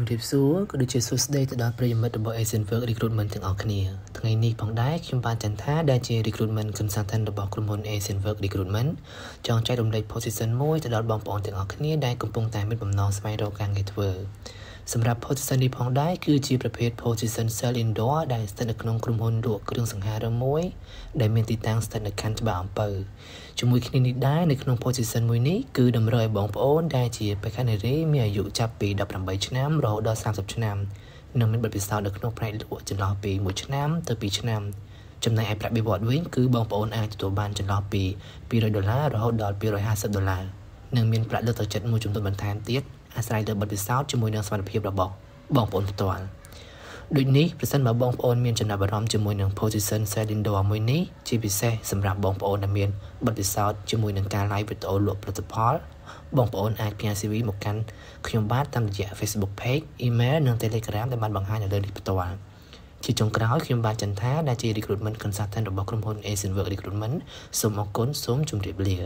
ជំរាបសួរក៏ដូចជាសួស្តីទៅដល់ប្រិយមិត្តរបស់ Asian Work Recruitment ទាំងអស់គ្នាថ្ងៃនេះផងដែរខ្ញុំបានចន្ទថាដែលជា Recruitment Consultant របស់ក្រុមហ៊ុន Asian Work Recruitment ចង់ចែករំលែក position មួយទៅដល់បងប្អូនទាំងអស់គ្នា ដែលកំពុងតែមានបំណងស្វែងរកការងារធ្វើសម្រាប់ Position នេះផងដែរគឺជាប្រភេទ Position Cell Indoor ដែលស្ថិតនៅក្នុងក្រុមហ៊ុនលក់គ្រឿងសង្ហារឹមមួយដែលមានទីតាំងស្ថិតនៅខណ្ឌច្បារអំពៅជាមួយគ្នានេះដែរនៅក្នុង Position មួយនេះគឺតម្រូវឲ្យបងប្អូនដែលជាបេក្ខនារីមានអាយុចាប់ពី18ឆ្នាំរហូតដល់30ឆ្នាំនិងមានបទពិសោធន៍នៅក្នុងផ្នែកលក់ចន្លោះពី1ឆ្នាំទៅ2ឆ្នាំចំណែកឯប្រាក់បៀវត្សវិញគឺបងប្អូនអាចទទួលបានចន្លោះពី200ដុល្លាររហូតដល់250ដុល្លារនិងមាន ប្រាក់លើកទឹកចិត្ត មួយចំនួនបន្ថែមទៀតអាស្រ័យលើបទពិសោធន៍ជាមួយនឹងសមត្ថភាពរបស់បងប្អូនផ្ទាល់ដូចនេះប្រសិនបើបងប្អូនមានចំណាប់អារម្មណ៍ជាមួយនឹង position selling door មួយនេះជាពិសេសសម្រាប់បងប្អូនដែលមានបទពិសោធន៍ជាមួយនឹងការ live video លក់ផលិតផលបងប្អូនអាចផ្ញើ CV មកកាន់ខ្ញុំបាទតាមរយៈ Facebook page, email និង Telegram ដែលបានបង្ហាញនៅលើនេះផ្ទាល់ជាចុងក្រោយខ្ញុំបាទចន្ទថាដែលជា recruitment consultant របស់ក្រុមហ៊ុន Asian Work Recruitment សូមអរគុណសូមជម្រាបលា